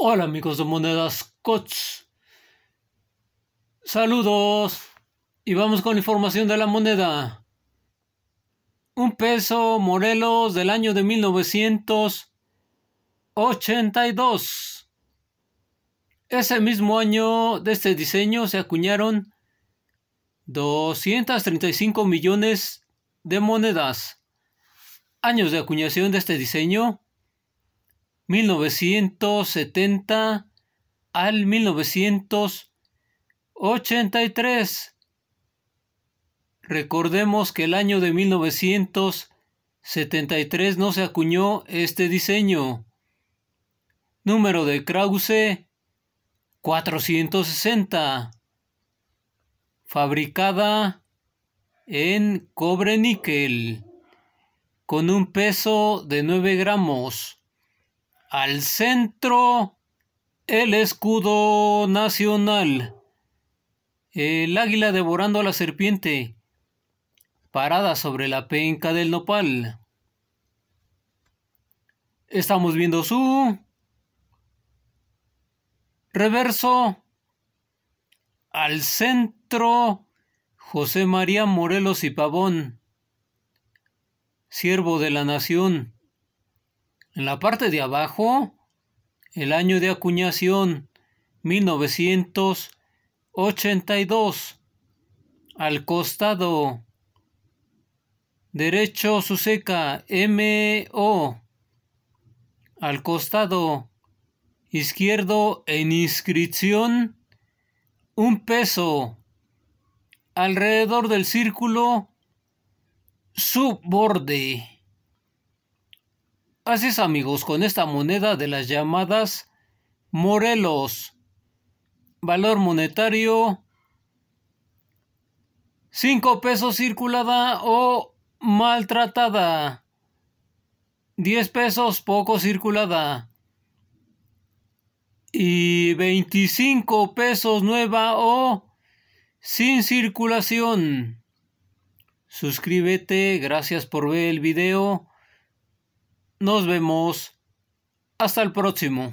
Hola amigos de Monedas Cots. Saludos. Y vamos con información de la moneda. Un peso Morelos del año de 1982. Ese mismo año de este diseño se acuñaron 235 millones de monedas. Años de acuñación de este diseño 1970 al 1983. Recordemos que el año de 1973 no se acuñó este diseño. Número de Krause 460. Fabricada en cobre níquel con un peso de 9 gramos. Al centro, el escudo nacional. El águila devorando a la serpiente, parada sobre la penca del nopal. Estamos viendo su reverso. Al centro, José María Morelos y Pavón, siervo de la nación en la parte de abajo, el año de acuñación 1982. Al costado, derecho su seca, MO. Al costado, izquierdo en inscripción, un peso. Alrededor del círculo, su borde. Así amigos, con esta moneda de las llamadas Morelos. Valor monetario 5 pesos circulada o maltratada. 10 pesos poco circulada. Y 25 pesos nueva o sin circulación. Suscríbete, gracias por ver el video. Nos vemos. Hasta el próximo.